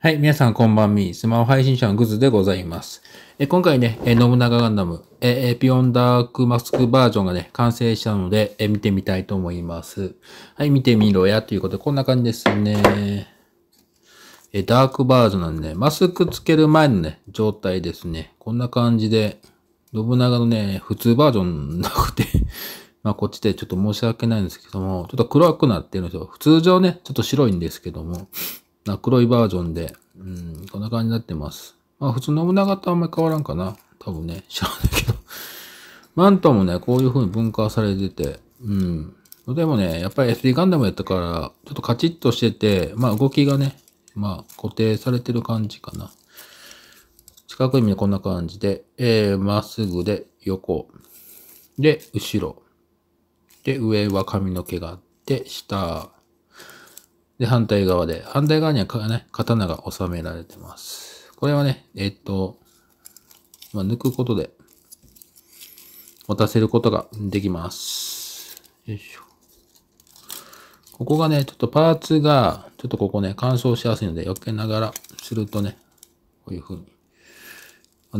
はい、皆さんこんばんみ。スマホ配信者のグズでございます。え今回ね、え信長ガンダム、えピオンダークマスクバージョンがね、完成したので、え見てみたいと思います。はい、見てみろやということで、こんな感じですね。えダークバージョンなんで、ね、マスクつける前のね、状態ですね。こんな感じで、信長のね、普通バージョンなくて まあこっちでちょっと申し訳ないんですけども、ちょっと黒くなってるんですよ。普通上ね、ちょっと白いんですけども、な黒いバージョンで、うん、こんな感じになってます。まあ普通の胸とあんまり変わらんかな。多分ね、知らないけど。マントもね、こういう風に分化されてて、うん。でもね、やっぱり SD ガンダムやったから、ちょっとカチッとしてて、まあ動きがね、まあ固定されてる感じかな。近くい目こんな感じで、えー、まっすぐで横。で、後ろ。で、上は髪の毛があって、下、で、反対側で、反対側にはね、刀が収められてます。これはね、えー、っと、まあ、抜くことで、渡せることができます。よいしょ。ここがね、ちょっとパーツが、ちょっとここね、乾燥しやすいので、避けながらするとね、こういう風に。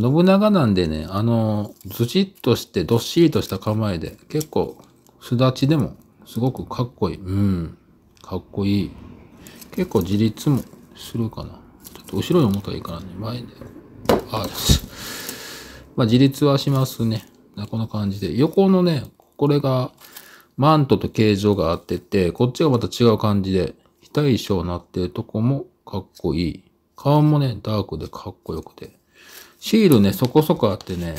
信長なんでね、あの、ずちっとして、どっしりとした構えで、結構、すだちでも、すごくかっこいい。うん。かっこいい。結構自立もするかな。ちょっと後ろに思ったらいいからね。前で。ああ、まあ自立はしますね。こんな感じで。横のね、これが、マントと形状が合ってて、こっちがまた違う感じで、非対称になってるとこもかっこいい。顔もね、ダークでかっこよくて。シールね、そこそこあってね、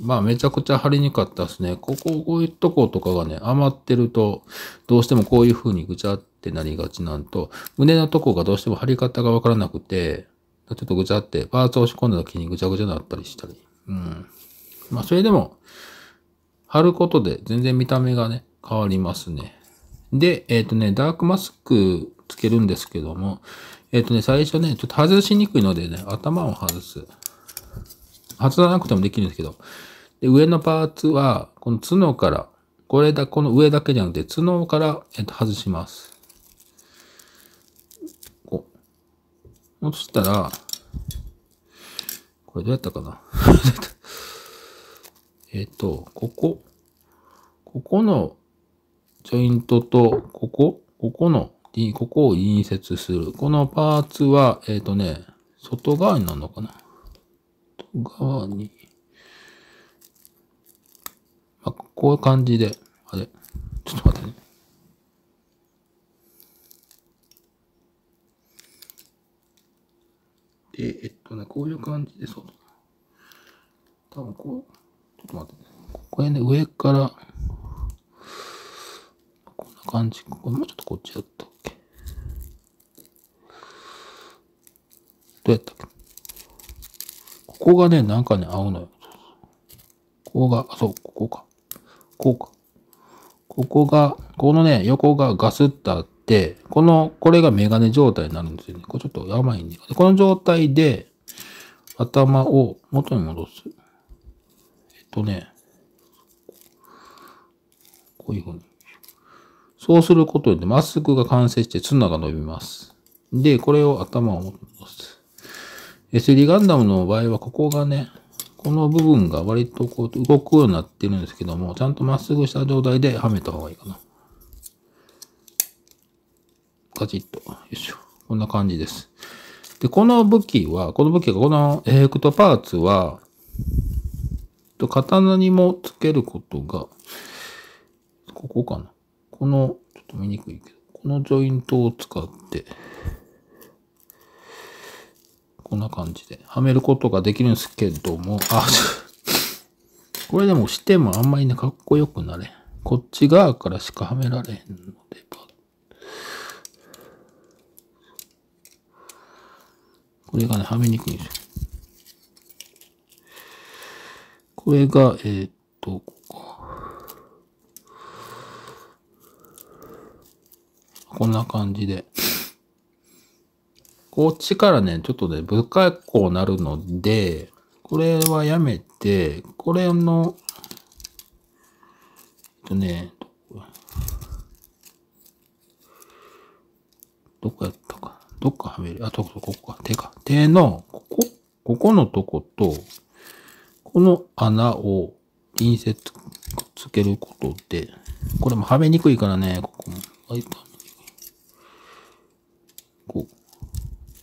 まあめちゃくちゃ貼りにかったですね。ここ、こういうとことかがね、余ってると、どうしてもこういう風にぐちゃって、ってなりがちなんと、胸のとこがどうしても張り方がわからなくて、ちょっとぐちゃって、パーツを押し込んだ時にぐちゃぐちゃになったりしたり。うん。まあ、それでも、貼ることで全然見た目がね、変わりますね。で、えっ、ー、とね、ダークマスクつけるんですけども、えっ、ー、とね、最初ね、ちょっと外しにくいのでね、頭を外す。外さなくてもできるんですけど、で上のパーツは、この角から、これだ、この上だけじゃなくて、角から、えっ、ー、と、外します。そしたら、これどうやったかな えっと、ここ。ここのジョイントと、ここ、ここの、ここを隣接する。このパーツは、えっ、とね、外側になるのかな外側に。まあ、こういう感じで、あれ。で、えっとね、こういう感じで、そう。多分こう、ちょっと待ってね。ここへね、上から、こんな感じ。ここもうちょっとこっちだったっけどうやったっけここがね、なんかね、合うのよ。ここが、あ、そう、ここか。こうか。ここが、このね、横がガスッた。、この、これがメガネ状態になるんですよね。これちょっとやばいんで。この状態で、頭を元に戻す。えっとね、こういうふうに。そうすることで、まっすぐが完成して、ツナが伸びます。で、これを頭を戻す。SD ガンダムの場合は、ここがね、この部分が割とこう動くようになってるんですけども、ちゃんとまっすぐした状態ではめた方がいいかな。ガチッと。よいしょ。こんな感じです。で、この武器は、この武器が、このエフェクトパーツは、と刀にもつけることが、ここかな。この、ちょっと見にくいけど、このジョイントを使って、こんな感じで、はめることができるんですけども、あ、これでもしてもあんまりね、かっこよくなれこっち側からしかはめられへんので、パーこれがね、はめにくいんですよ。これが、えー、っと、こここんな感じで。こっちからね、ちょっとね、不格好うなるので、これはやめて、これの、えっとね、どこやったどっかはめる。あ、そこ、そここか。手か。手の、ここ、ここのとこと、この穴を隣接つけることで、これもはめにくいからね、ここも。いこう。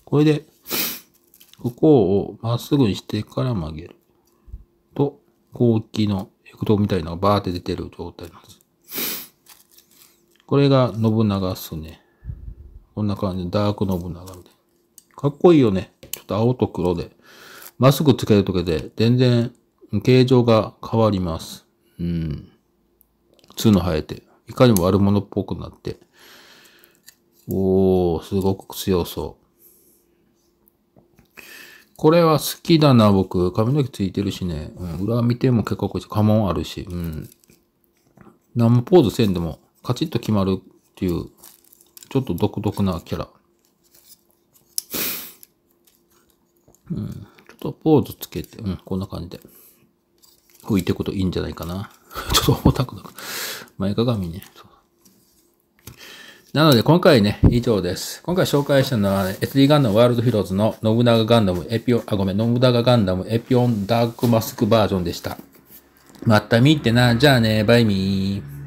これで、ここをまっすぐにしてから曲げる。と、後期のエクトみたいなのがバーって出てる状態なんです。これが信長っすね。こんな感じでダークノブナガみかっこいいよね。ちょっと青と黒で。マスクつけるときで、全然形状が変わります。うん。つの生えて、いかにも悪者っぽくなって。おー、すごく強そう。これは好きだな、僕。髪の毛ついてるしね。うん、裏見ても結構こっち家紋あるし。うん。何もポーズせんでも、カチッと決まるっていうちょっと独特なキャラ。うん。ちょっとポーズつけて、うん、こんな感じで。浮いていくといいんじゃないかな。ちょっと重たくなく。前かがみね。なので今回ね、以上です。今回紹介したのは、エね、リーガンダムワールドヒローズの信長ガンダムエピオン、あ、ごめん、信長ガンダムエピオンダークマスクバージョンでした。また見てな。じゃあね、バイミー。